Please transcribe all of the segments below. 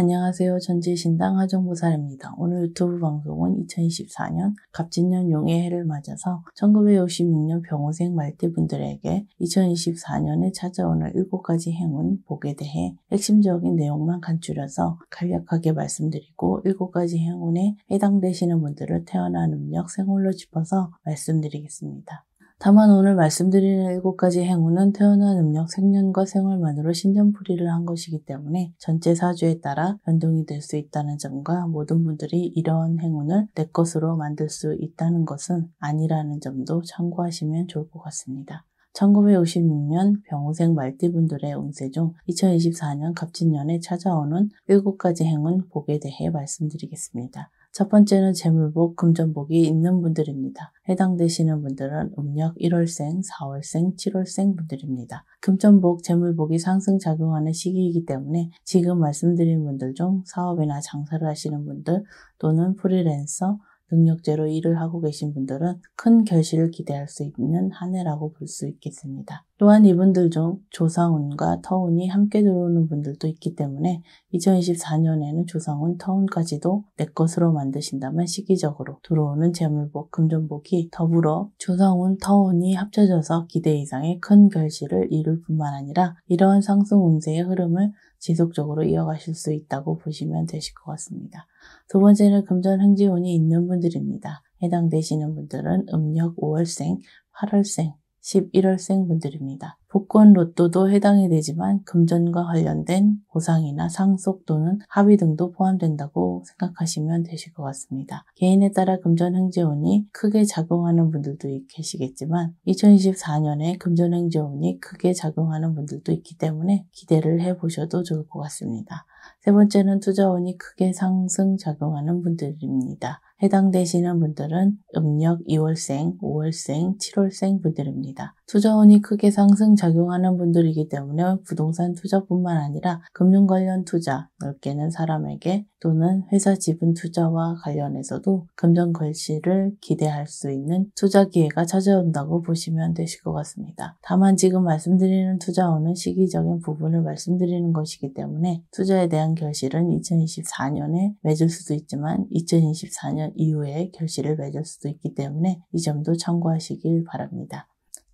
안녕하세요. 전지신당 하정보살입니다. 오늘 유튜브 방송은 2024년 갑진년 용의 해를 맞아서 1966년 병호생 말띠분들에게 2024년에 찾아오는 7가지 행운, 복에 대해 핵심적인 내용만 간추려서 간략하게 말씀드리고 7가지 행운에 해당되시는 분들을 태어난 음력 생홀로 짚어서 말씀드리겠습니다. 다만 오늘 말씀드리는 일곱 가지 행운은 태어난 음력 생년과 생활만으로 신년풀이를 한 것이기 때문에 전체 사주에 따라 변동이 될 수 있다는 점과 모든 분들이 이러한 행운을 내 것으로 만들 수 있다는 것은 아니라는 점도 참고하시면 좋을 것 같습니다. 1956년 병호생 말띠분들의 운세 중 2024년 갑진년에 찾아오는 7가지 행운 복에 대해 말씀드리겠습니다. 첫 번째는 재물복, 금전복이 있는 분들입니다. 해당되시는 분들은 음력 1월생, 4월생, 7월생 분들입니다. 금전복, 재물복이 상승 작용하는 시기이기 때문에 지금 말씀드린 분들 중 사업이나 장사를 하시는 분들 또는 프리랜서, 능력제로 일을 하고 계신 분들은 큰 결실을 기대할 수 있는 한 해라고 볼 수 있겠습니다. 또한 이분들 중 조상운과 터운이 함께 들어오는 분들도 있기 때문에 2024년에는 조상운, 터운까지도 내 것으로 만드신다면 시기적으로 들어오는 재물복, 금전복이 더불어 조상운, 터운이 합쳐져서 기대 이상의 큰 결실을 이룰 뿐만 아니라 이러한 상승 운세의 흐름을 지속적으로 이어가실 수 있다고 보시면 되실 것 같습니다. 두 번째는 금전 행지운이 있는 분들입니다. 해당되시는 분들은 음력 5월생, 8월생, 11월생분들입니다. 복권 로또도 해당이 되지만 금전과 관련된 보상이나 상속 또는 합의 등도 포함된다고 생각하시면 되실 것 같습니다. 개인에 따라 금전 행재운이 크게 작용하는 분들도 계시겠지만 2024년에 금전 행재운이 크게 작용하는 분들도 있기 때문에 기대를 해보셔도 좋을 것 같습니다. 세 번째는 투자운이 크게 상승 작용하는 분들입니다. 해당되시는 분들은 음력 2월생, 5월생, 7월생 분들입니다. 투자원이 크게 상승 작용하는 분들이기 때문에 부동산 투자뿐만 아니라 금융 관련 투자, 넓게는 사람에게 또는 회사 지분 투자와 관련해서도 금전 결실을 기대할 수 있는 투자 기회가 찾아온다고 보시면 되실 것 같습니다. 다만 지금 말씀드리는 투자원은 시기적인 부분을 말씀드리는 것이기 때문에 투자에 대한 결실은 2024년에 맺을 수도 있지만 2024년 이후에 결실을 맺을 수도 있기 때문에 이 점도 참고하시길 바랍니다.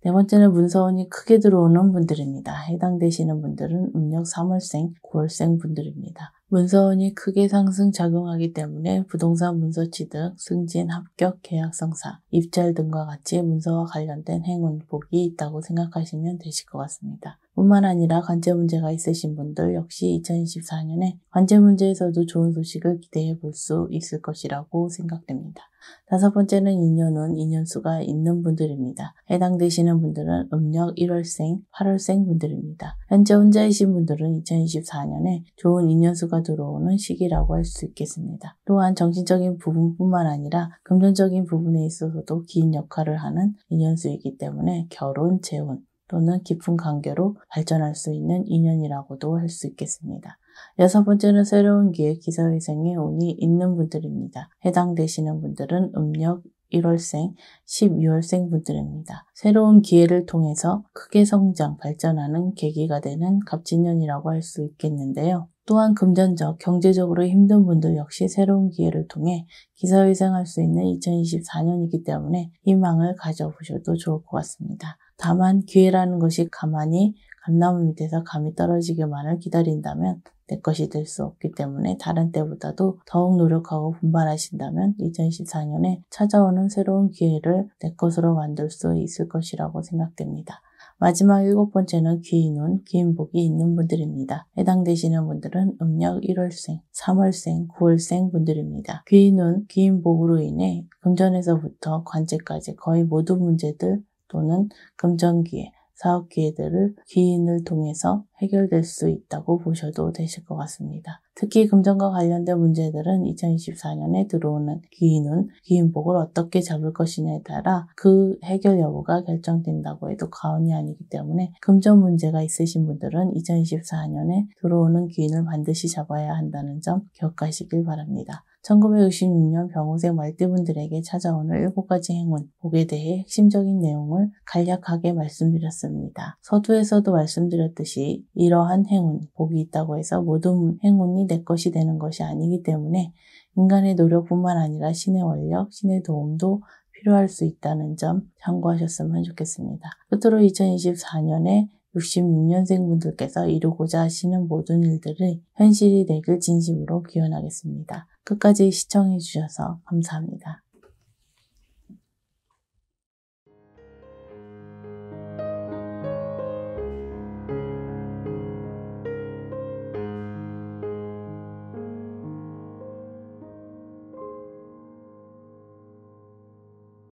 네 번째는 문서운이 크게 들어오는 분들입니다. 해당되시는 분들은 음력 3월생, 9월생 분들입니다. 문서원이 크게 상승 작용하기 때문에 부동산 문서 취득, 승진, 합격, 계약 성사, 입찰 등과 같이 문서와 관련된 행운, 복이 있다고 생각하시면 되실 것 같습니다. 뿐만 아니라 관제 문제가 있으신 분들 역시 2024년에 관제 문제에서도 좋은 소식을 기대해 볼 수 있을 것이라고 생각됩니다. 다섯 번째는 인연은 인연수가 있는 분들입니다. 해당되시는 분들은 음력 1월생, 8월생 분들입니다. 현재 혼자이신 분들은 2024년에 좋은 인연수가 변화가 들어오는 시기라고 할 수 있겠습니다. 또한 정신적인 부분뿐만 아니라 금전적인 부분에 있어서도 긴 역할을 하는 인연수이기 때문에 결혼, 재혼 또는 깊은 관계로 발전할 수 있는 인연이라고도 할 수 있겠습니다. 여섯 번째는 새로운 기획 기사회생의 운이 있는 분들입니다. 해당되시는 분들은 음력 1월생, 12월생 분들입니다. 새로운 기회를 통해서 크게 성장, 발전하는 계기가 되는 갑진년이라고 할 수 있겠는데요. 또한 금전적, 경제적으로 힘든 분들 역시 새로운 기회를 통해 기사회생할 수 있는 2024년이기 때문에 희망을 가져보셔도 좋을 것 같습니다. 다만 기회라는 것이 가만히 감나무 밑에서 감이 떨어지기만을 기다린다면 내 것이 될 수 없기 때문에 다른 때보다도 더욱 노력하고 분발하신다면 2 0 2 4년에 찾아오는 새로운 기회를 내 것으로 만들 수 있을 것이라고 생각됩니다. 마지막 일곱 번째는 귀인운, 귀인복이 있는 분들입니다. 해당되시는 분들은 음력 1월생, 3월생, 9월생 분들입니다. 귀인운, 귀인복으로 인해 금전에서부터 관제까지 거의 모든 문제들 또는 금전기회, 사업 기회들을 귀인을 통해서 해결될 수 있다고 보셔도 되실 것 같습니다. 특히 금전과 관련된 문제들은 2024년에 들어오는 귀인은 귀인복을 어떻게 잡을 것이냐에 따라 그 해결 여부가 결정된다고 해도 과언이 아니기 때문에 금전 문제가 있으신 분들은 2024년에 들어오는 귀인을 반드시 잡아야 한다는 점 기억하시길 바랍니다. 1966년 병호생 말띠분들에게 찾아오는 7가지 행운, 복에 대해 핵심적인 내용을 간략하게 말씀드렸습니다. 서두에서도 말씀드렸듯이 이러한 행운, 복이 있다고 해서 모든 행운이 내 것이 되는 것이 아니기 때문에 인간의 노력뿐만 아니라 신의 원력, 신의 도움도 필요할 수 있다는 점 참고하셨으면 좋겠습니다. 끝으로 2024년에 66년생 분들께서 이루고자 하시는 모든 일들을 현실이 되길 진심으로 기원하겠습니다. 끝까지 시청해주셔서 감사합니다.